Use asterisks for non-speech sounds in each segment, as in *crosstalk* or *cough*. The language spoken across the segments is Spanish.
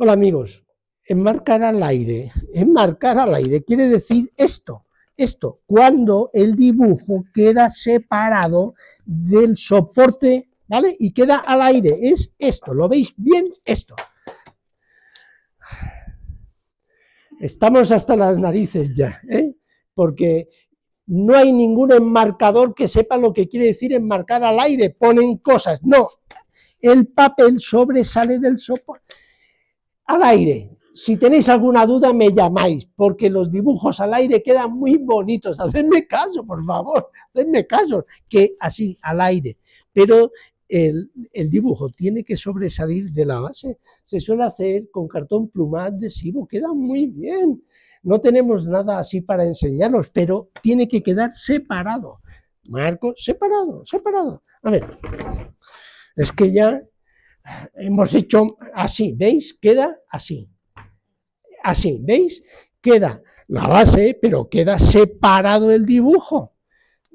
Hola amigos, enmarcar al aire. Enmarcar al aire quiere decir esto, esto, cuando el dibujo queda separado del soporte, ¿vale? Y queda al aire, es esto, ¿lo veis bien? Esto. Estamos hasta las narices ya, ¿eh? Porque no hay ningún enmarcador que sepa lo que quiere decir enmarcar al aire, ponen cosas, no. El papel sobresale del soporte al aire. Si tenéis alguna duda, me llamáis, porque los dibujos al aire quedan muy bonitos. *laughs* Hacedme caso, por favor, hacedme caso, que así, al aire. Pero el, dibujo tiene que sobresalir de la base. Se suele hacer con cartón pluma adhesivo, queda muy bien. No tenemos nada así para enseñaros, pero tiene que quedar separado. Marco, separado, separado. A ver, es que ya hemos hecho así, ¿veis? Queda así. Así, ¿veis? Queda la base, pero queda separado el dibujo.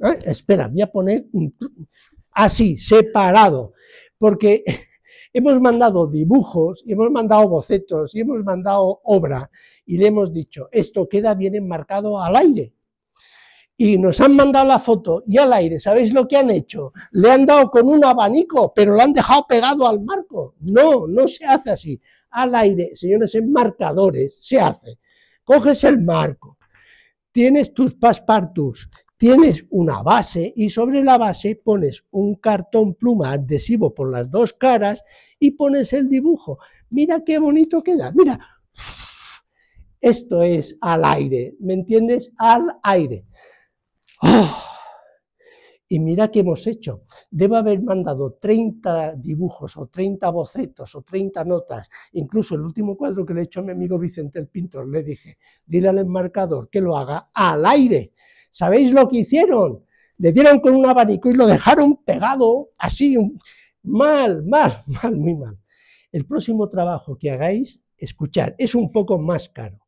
¿Eh? Espera, voy a poner así, separado, porque *laughs* hemos mandado dibujos, y hemos mandado bocetos y hemos mandado obra y le hemos dicho, esto queda bien enmarcado al aire y nos han mandado la foto y al aire, ¿sabéis lo que han hecho? Le han dado con un abanico, pero lo han dejado pegado al marco. No, no se hace así. Al aire, señores, en marcadores se hace. Coges el marco, tienes tus paspartus, tienes una base y sobre la base pones un cartón pluma adhesivo por las dos caras y pones el dibujo. Mira qué bonito queda, mira. Esto es al aire, ¿me entiendes? Al aire. Oh. Y mira qué hemos hecho. debo haber mandado 30 dibujos o 30 bocetos o 30 notas. Incluso el último cuadro que le he hecho a mi amigo Vicente el Pintor, le dije, dile al enmarcador que lo haga al aire. ¿Sabéis lo que hicieron? Le dieron con un abanico y lo dejaron pegado así, mal, mal, *laughs* mal, muy mal. El próximo trabajo que hagáis, escuchar. es un poco más caro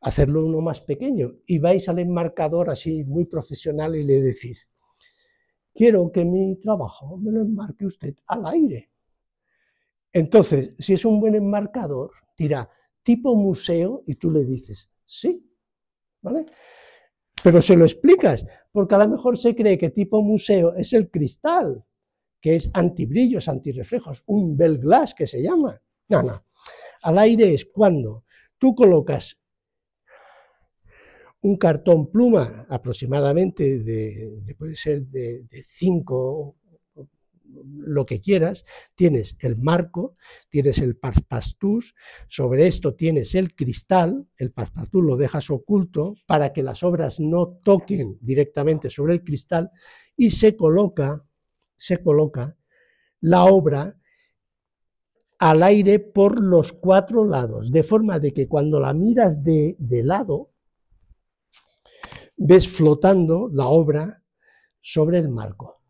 hacerlo uno más pequeño. Y vais al enmarcador así muy profesional y le decís, quiero que mi trabajo me lo enmarque usted al aire. Entonces, si es un buen enmarcador, dirá, tipo museo, y tú le dices, sí, ¿vale? Pero se lo explicas, porque a lo mejor se cree que tipo museo es el cristal, que es antibrillos, antireflejos, un bell glass que se llama. No, no. Al aire es cuando tú colocas un cartón pluma aproximadamente de, puede ser de, de cinco lo que quieras, tienes el marco, tienes el paspastus, sobre esto tienes el cristal, el paspastus lo dejas oculto para que las obras no toquen directamente sobre el cristal y se coloca, se coloca la obra al aire por los cuatro lados, de forma de que cuando la miras de, de lado, ves flotando la obra sobre el marco.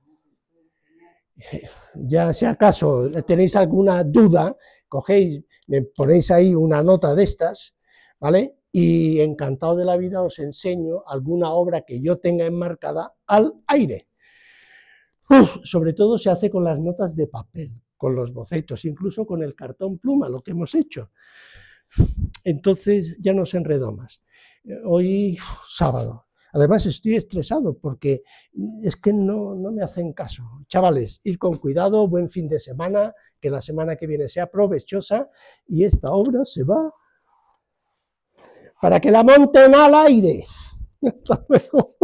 *laughs* Ya si acaso tenéis alguna duda, cogéis, me ponéis ahí una nota de estas, ¿vale? Y encantado de la vida os enseño alguna obra que yo tenga enmarcada al aire. sobre todo se hace con las notas de papel, con los bocetos, incluso con el cartón pluma, lo que hemos hecho. Entonces ya no se enredó más. Hoy, sábado, Además estoy estresado porque es que no, me hacen caso. Chavales, ir con cuidado, buen fin de semana, que la semana que viene sea provechosa y esta obra se va para que la monten al aire. *laughs*